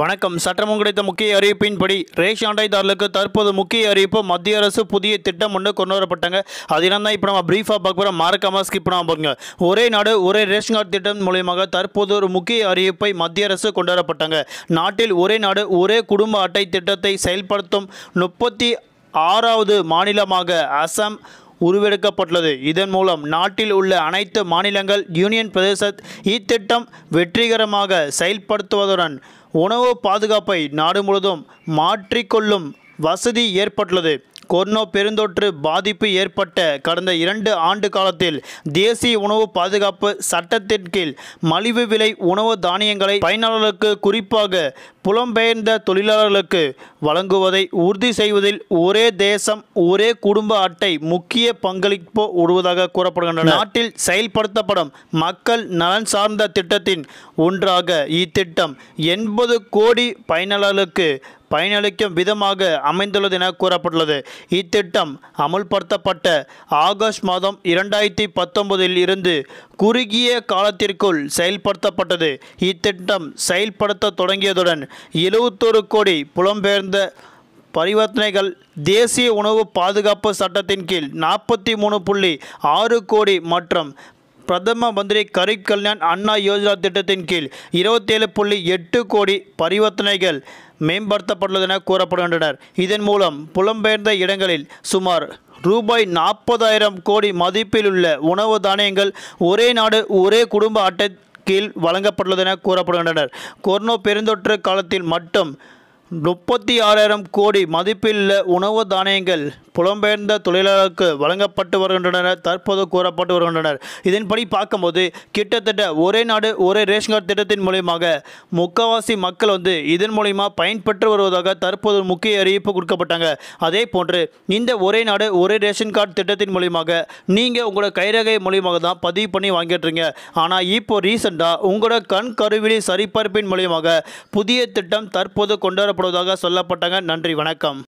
வணக்கம் சட்டமும் கிடைத்த முக்கிய அறிவிப்பின்படி ரேஷன் அட்டைதாரர்களுக்கு தற்போது முக்கிய அறிவிப்பு மத்திய அரசு புதிய திட்டம் ஒன்று கொண்டு வரப்பட்டாங்க அது இப்போ நம்ம பிரீஃபாக பார்க்க போகிறோம் மறக்காமல் ஸ்கிப் பண்ணாமல் பாருங்க ஒரே நாடு ஒரே ரேஷன் கார்டு திட்டம் மூலியமாக தற்போது ஒரு முக்கிய அறிவிப்பை மத்திய அரசு கொண்டு வரப்பட்டாங்க நாட்டில் ஒரே நாடு ஒரே குடும்ப அட்டை திட்டத்தை செயல்படுத்தும் முப்பத்தி ஆறாவது மாநிலமாக அசாம் உருவெடுக்கப்பட்டுள்ளது இதன் மூலம் நாட்டில் உள்ள அனைத்து மாநிலங்கள் யூனியன் பிரதேச இத்திட்டம் வெற்றிகரமாக செயல்படுத்துவதுடன் உணவு பாதுகாப்பை நாடு முழுவதும் மாற்றிக்கொள்ளும் வசதி ஏற்பட்டுள்ளது கொரோனா பெருந்தொற்று பாதிப்பு ஏற்பட்ட கடந்த இரண்டு ஆண்டு காலத்தில் தேசிய உணவு பாதுகாப்பு சட்டத்தின் கீழ் மலிவு விலை உணவு தானியங்களை பயனாளர்களுக்கு குறிப்பாக புலம்பெயர்ந்த தொழிலாளர்களுக்கு வழங்குவதை உறுதி செய்வதில் ஒரே தேசம் ஒரே குடும்ப அட்டை முக்கிய பங்களிப்பு உடுவதாக கூறப்படுகின்றன நாட்டில் செயல்படுத்தப்படும் மக்கள் நலன் சார்ந்த திட்டத்தின் ஒன்றாக இத்திட்டம் எண்பது கோடி பயனாளர்களுக்கு பயனளிக்கும் விதமாக அமைந்துள்ளது என கூறப்பட்டுள்ளது இத்திட்டம் அமுல்படுத்தப்பட்ட ஆகஸ்ட் மாதம் இரண்டாயிரத்தி பத்தொன்பதில் இருந்து குறுகிய காலத்திற்குள் செயல்படுத்தப்பட்டது இத்திட்டம் செயல்படுத்த தொடங்கியதுடன் எழுபத்தொரு கோடி புலம்பெயர்ந்த பரிவர்த்தனைகள் தேசிய உணவு பாதுகாப்பு சட்டத்தின் கீழ் நாற்பத்தி மூணு புள்ளி ஆறு கோடி மற்றும் பிரதம மந்திரி கரிப் கல்யாண் அண்ணா யோஜனா திட்டத்தின் கீழ் இருபத்தேழு புள்ளி எட்டு கோடி பரிவர்த்தனைகள் மேம்படுத்தப்பட்டுள்ளதென கூறப்படுகின்றனர் இதன் மூலம் புலம்பெயர்ந்த இடங்களில் சுமார் ரூபாய் நாற்பதாயிரம் கோடி மதிப்பிலுள்ள உணவு தானியங்கள் ஒரே நாடு ஒரே குடும்ப அட்டை கீழ் வழங்கப்பட்டுள்ளதென கூறப்படுகின்றனர் கொரோனா பெருந்தொற்று காலத்தில் மட்டும் முப்பத்தி ஆறாயிரம் கோடி மதிப்பில் உணவு தானியங்கள் புலம்பெயர்ந்த தொழிலாளருக்கு வழங்கப்பட்டு வருகின்றனர் தற்போது கூறப்பட்டு வருகின்றனர் இதன்படி பார்க்கும்போது கிட்டத்தட்ட ஒரே நாடு ஒரே ரேஷன் கார்டு திட்டத்தின் மூலியமாக முக்கால்வாசி மக்கள் வந்து இதன் மூலியமாக பயன்பெற்று வருவதாக தற்போது முக்கிய அறிவிப்பு கொடுக்கப்பட்டாங்க அதே போன்று இந்த ஒரே நாடு ஒரே ரேஷன் கார்டு திட்டத்தின் மூலியமாக நீங்கள் உங்களோட கைரகை மூலியமாக தான் பதிவு பண்ணி வாங்கிட்டுருங்க ஆனால் இப்போது ரீசெண்டாக உங்களோட கண் கருவிலி சரிபார்ப்பின் மூலியமாக புதிய திட்டம் தற்போது கொண்டு செய்யப்படுவதாக சொல்லப்பட்டாங்க நன்றி வணக்கம்